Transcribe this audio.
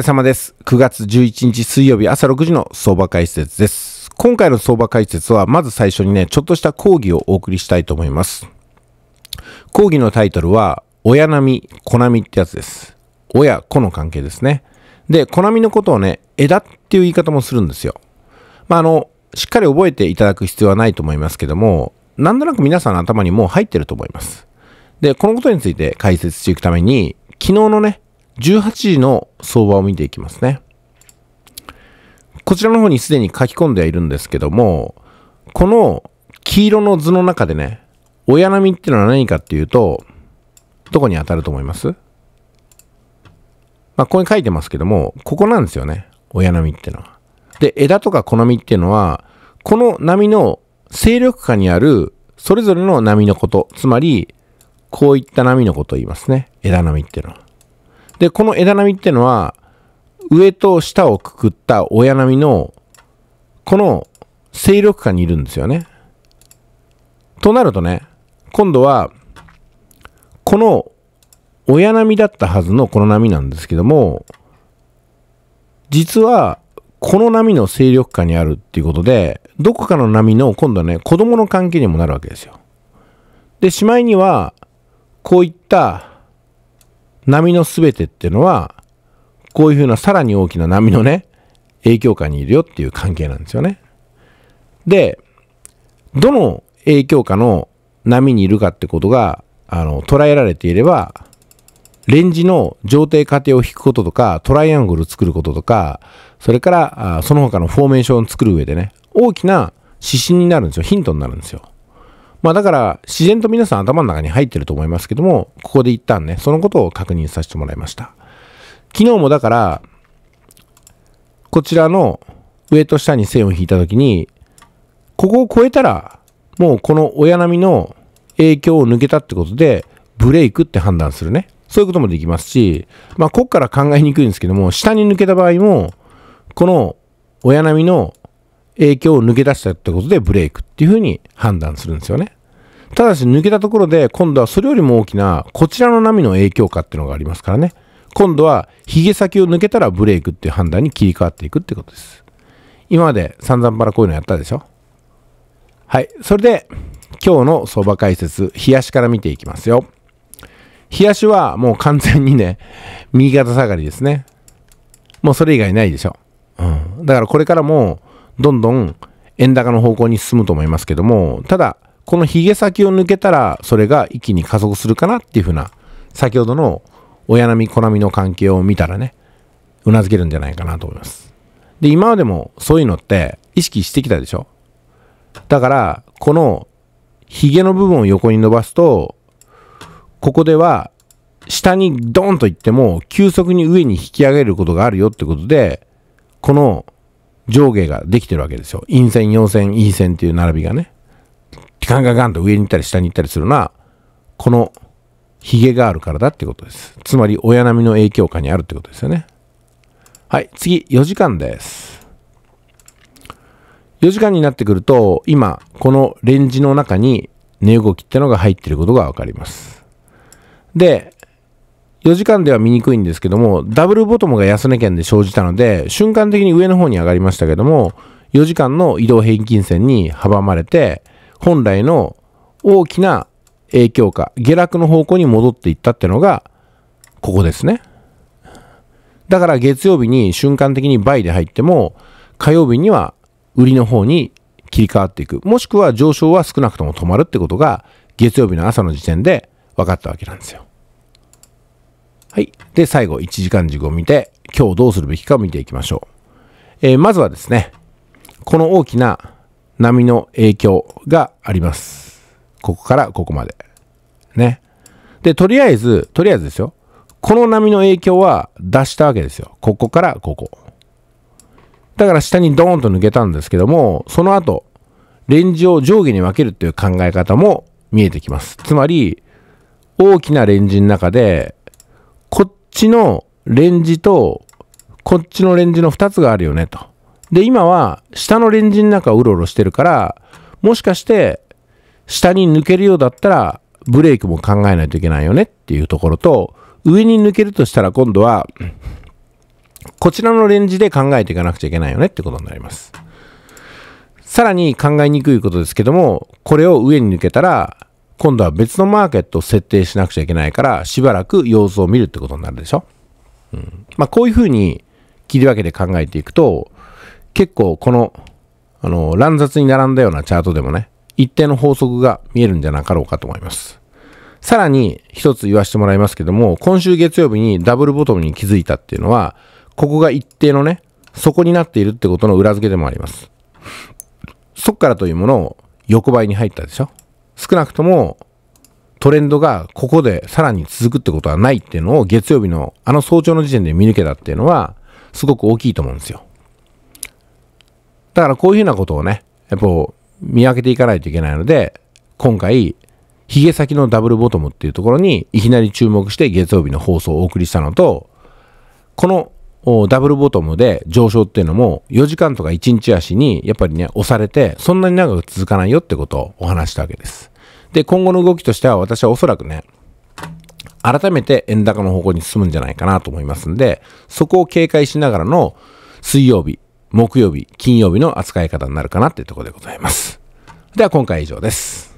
お疲れ様です。9月11日水曜日朝6時の相場解説です。今回の相場解説は、まず最初にね、ちょっとした講義をお送りしたいと思います。講義のタイトルは、親並子小波ってやつです。親、子の関係ですね。で、並みのことをね、枝っていう言い方もするんですよ。まあ、あの、しっかり覚えていただく必要はないと思いますけども、なんとなく皆さんの頭にもう入ってると思います。で、このことについて解説していくために、昨日のね、18時の相場を見ていきますね。こちらの方にすでに書き込んではいるんですけども、この黄色の図の中でね、親波っていうのは何かっていうと、どこに当たると思いますまあ、ここに書いてますけども、ここなんですよね。親波っていうのは。で、枝とか小波っていうのは、この波の勢力下にある、それぞれの波のこと、つまり、こういった波のことを言いますね。枝波っていうのは。で、この枝波っていうのは、上と下をくくった親波の、この勢力下にいるんですよね。となるとね、今度は、この親波だったはずのこの波なんですけども、実は、この波の勢力下にあるっていうことで、どこかの波の今度はね、子供の関係にもなるわけですよ。で、しまいには、こういった波の全てっていうのは、こういうふうなさらに大きな波のね、影響下にいるよっていう関係なんですよね。で、どの影響下の波にいるかってことが、あの、捉えられていれば、レンジの上底過程を引くこととか、トライアングル作ることとか、それから、その他のフォーメーションを作る上でね、大きな指針になるんですよ。ヒントになるんですよ。まあだから自然と皆さん頭の中に入ってると思いますけども、ここで一旦ね、そのことを確認させてもらいました。昨日もだから、こちらの上と下に線を引いたときに、ここを越えたら、もうこの親波の影響を抜けたってことで、ブレイクって判断するね。そういうこともできますし、まあ、こっから考えにくいんですけども、下に抜けた場合も、この親波の影響を抜け出したってことでブレイクっていうふうに判断するんですよね。ただし抜けたところで今度はそれよりも大きなこちらの波の影響下っていうのがありますからね。今度はヒゲ先を抜けたらブレイクっていう判断に切り替わっていくってことです。今まで散々パラこういうのやったでしょはい。それで今日の相場解説、冷やしから見ていきますよ。冷やしはもう完全にね、右肩下がりですね。もうそれ以外ないでしょ。うん。だからこれからもどんどん円高の方向に進むと思いますけども、ただ、このヒゲ先を抜けたら、それが一気に加速するかなっていうふうな、先ほどの親並み、子並みの関係を見たらね、うなずけるんじゃないかなと思います。で、今までもそういうのって意識してきたでしょだから、このヒゲの部分を横に伸ばすと、ここでは下にドンと行っても急速に上に引き上げることがあるよってことで、この上下ができてるわけですよ。陰線、陽線、陰線っていう並びがね。ガンガンガンと上に行ったり下に行ったりするのは、この髭があるからだってことです。つまり親並みの影響下にあるってことですよね。はい、次、4時間です。4時間になってくると、今、このレンジの中に値動きってのが入ってることがわかります。で、4時間では見にくいんですけども、ダブルボトムが安値圏で生じたので、瞬間的に上の方に上がりましたけども、4時間の移動平均線に阻まれて、本来の大きな影響下、下落の方向に戻っていったってのが、ここですね。だから月曜日に瞬間的に倍で入っても、火曜日には売りの方に切り替わっていく。もしくは上昇は少なくとも止まるってことが、月曜日の朝の時点で分かったわけなんですよ。はい。で、最後、1時間軸を見て、今日どうするべきかを見ていきましょう。えー、まずはですね、この大きな波の影響があります。ここからここまで。ね。で、とりあえず、とりあえずですよ。この波の影響は出したわけですよ。ここからここ。だから下にドーンと抜けたんですけども、その後、レンジを上下に分けるっていう考え方も見えてきます。つまり、大きなレンジの中でこっちのレンジと、こっちのレンジの2つがあるよねと。で、今は下のレンジの中をうろうろしてるから、もしかして下に抜けるようだったらブレークも考えないといけないよねっていうところと、上に抜けるとしたら今度は、こちらのレンジで考えていかなくちゃいけないよねってことになります。さらに考えにくいことですけども、これを上に抜けたら、今度は別のマーケットを設定しなくちゃいけないから、しばらく様子を見るってことになるでしょ。うん。まあ、こういうふうに切り分けて考えていくと、結構この、あの、乱雑に並んだようなチャートでもね、一定の法則が見えるんじゃなかろうかと思います。さらに一つ言わせてもらいますけども、今週月曜日にダブルボトムに気づいたっていうのは、ここが一定のね、底になっているってことの裏付けでもあります。そっからというものを横ばいに入ったでしょ少なくともトレンドがここでさらに続くってことはないっていうのを月曜日のあの早朝の時点で見抜けたっていうのはすごく大きいと思うんですよ。だからこういうふうなことをね、やっぱ見分けていかないといけないので、今回、ヒゲ先のダブルボトムっていうところにいきなり注目して月曜日の放送をお送りしたのと、このダブルボトムで上昇っていうのも4時間とか1日足にやっぱりね押されてそんなに長く続かないよってことをお話したわけです。で、今後の動きとしては私はおそらくね、改めて円高の方向に進むんじゃないかなと思いますんで、そこを警戒しながらの水曜日、木曜日、金曜日の扱い方になるかなっていうところでございます。では今回以上です。